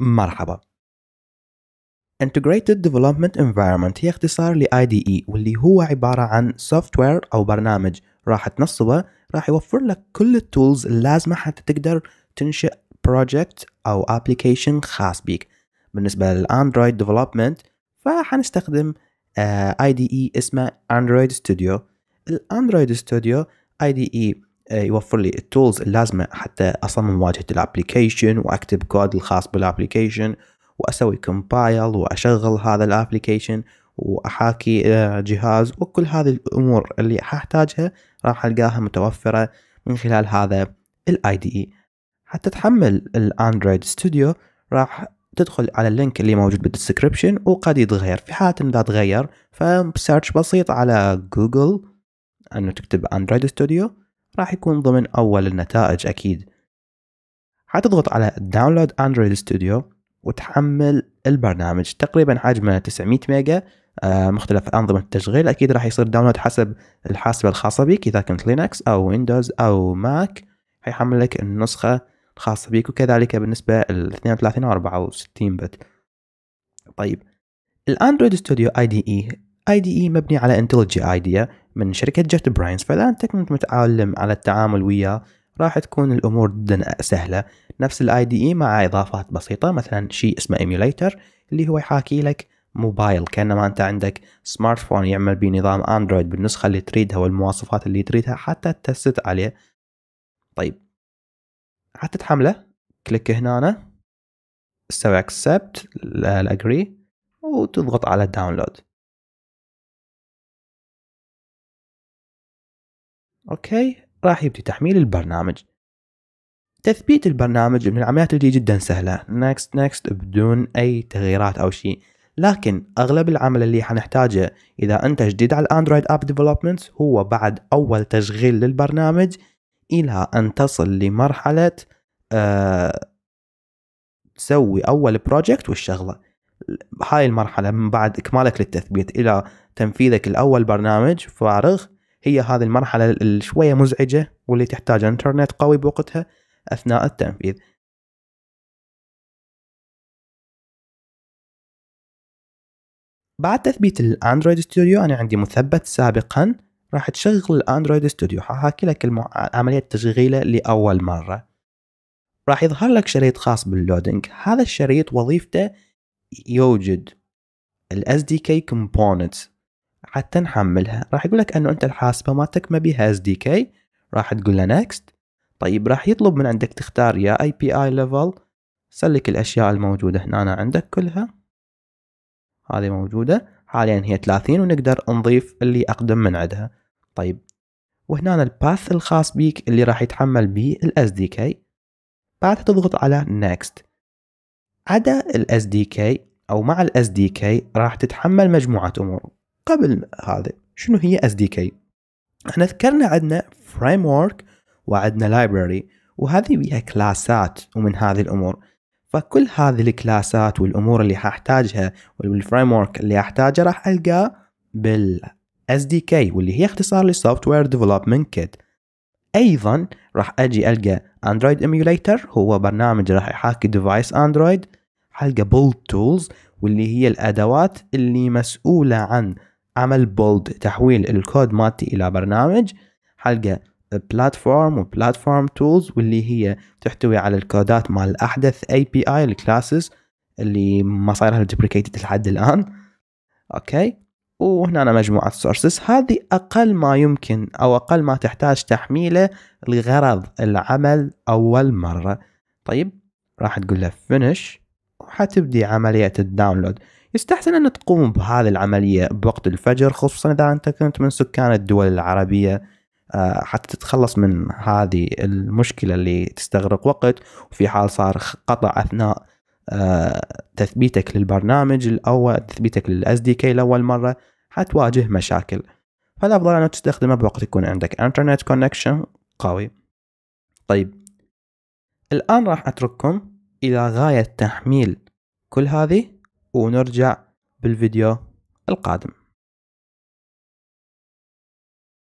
مرحبا Integrated Development Environment هي اختصار ل IDE واللي هو عبارة عن software أو برنامج راح تنصبه راح يوفر لك كل التولز اللازمة حتى تقدر تنشئ project أو application خاص بيك بالنسبة للأندرويد ديفلوبمنت فحنستخدم آه، IDE اسمه Android Studio الأندرويد Studio IDE آه، يوفر لي التولز اللازمه حتى اصمم واجهه الابلكيشن واكتب كود الخاص بالابلكيشن واسوي كومبايل واشغل هذا الابلكيشن واحاكي آه، جهاز وكل هذه الامور اللي ححتاجها راح القاها متوفره من خلال هذا الاي دي اي e. حتى تحمل الاندرويد ستوديو راح تدخل على اللينك اللي موجود بالدسكربشن وقد يتغير في حالة إن تغير فسيرش بسيط على جوجل أنه تكتب أندرويد ستوديو راح يكون ضمن أول النتائج أكيد حتضغط على داونلود اندرويد ستوديو وتحمل البرنامج تقريبا حجمه 900 ميجا آه، مختلف أنظمة التشغيل أكيد راح يصير داونلود حسب الحاسبة الخاصة بك إذا كنت لينكس أو ويندوز أو ماك حيحمل لك النسخة الخاصة بك وكذلك بالنسبة ل 32 و 64 بت طيب الاندرويد ستوديو اي دي اي اي دي اي مبني على انتلجي ايديا من شركة جت براينز فإذا أنت كنت متعلم على التعامل وياه راح تكون الأمور جدا سهلة نفس الاي دي اي e مع إضافات بسيطة مثلا شيء اسمه ايميوليتر اللي هو يحاكي لك موبايل كانما انت عندك سمارت فون يعمل بنظام اندرويد بالنسخه اللي تريدها والمواصفات اللي تريدها حتى تست عليه طيب حتى تحمله كليك هنا سوي اكسبت الاجري وتضغط على داونلود اوكي راح يبدي تحميل البرنامج تثبيت البرنامج من العمليات اللي جدا سهله نكست نكست بدون اي تغييرات او شيء لكن اغلب العمل اللي حنحتاجه اذا انت جديد على الاندرويد اب ديفلوبمنت هو بعد اول تشغيل للبرنامج الى ان تصل لمرحله أه تسوي اول بروجكت والشغله هاي المرحله من بعد اكمالك للتثبيت الى تنفيذك الاول برنامج فارغ هي هذه المرحلة الشوية مزعجة واللي تحتاج انترنت قوي بوقتها أثناء التنفيذ بعد تثبيت الاندرويد ستوديو انا عندي مثبت سابقا راح تشغل الاندرويد ستوديو هحكي لك المع... عملية تشغيله لأول مرة راح يظهر لك شريط خاص باللودينج هذا الشريط وظيفته يوجد ال SDK components حتى نحملها راح يقول لك انه انت الحاسبه مالتك ما بيها اس دي كي راح تقول له نكست طيب راح يطلب من عندك تختار يا اي بي اي ليفل سلك الاشياء الموجوده هنا أنا عندك كلها هذه موجوده حاليا هي 30 ونقدر نضيف اللي اقدم من عندها طيب وهنا الباث الخاص بيك اللي راح يتحمل به الاس دي كي بعدها تضغط على نكست عدا الاس دي كي او مع الاس دي كي راح تتحمل مجموعه امور قبل هذا شنو هي اس دي كي احنا ذكرنا عندنا فريم ورك وعندنا لايبراري وهذه بيها كلاسات ومن هذه الامور فكل هذه الكلاسات والامور اللي ححتاجها والفريم ورك اللي احتاجه راح القاه بال SDK واللي هي اختصار للسوفت وير ديفلوبمنت كيت ايضا راح اجي القى اندرويد ايميوليتر هو برنامج راح يحاكي ديفايس اندرويد حلقه بول تولز واللي هي الادوات اللي مسؤوله عن عمل بولد تحويل الكود مالتي الى برنامج حلقه بلاتفورم وبلاتفورم تولز واللي هي تحتوي على الكودات مال احدث اي بي اي الكلاسز اللي ما صايرها ديبريكيتد لحد الان اوكي وهنا أنا مجموعة سورسز هذه أقل ما يمكن أو أقل ما تحتاج تحميله لغرض العمل أول مرة طيب راح تقول له finish وحتبدي عملية الداونلود يستحسن أن تقوم بهذه العملية بوقت الفجر خصوصا إذا أنت كنت من سكان الدول العربية آه، حتى تتخلص من هذه المشكلة اللي تستغرق وقت وفي حال صار قطع أثناء آه، تثبيتك للبرنامج الأول تثبيتك للاس دي كي لأول مرة حتواجه مشاكل فالأفضل أنك تستخدمه بوقت يكون عندك انترنت كونكشن قوي طيب الآن راح أترككم إلى غاية تحميل كل هذه ونرجع بالفيديو القادم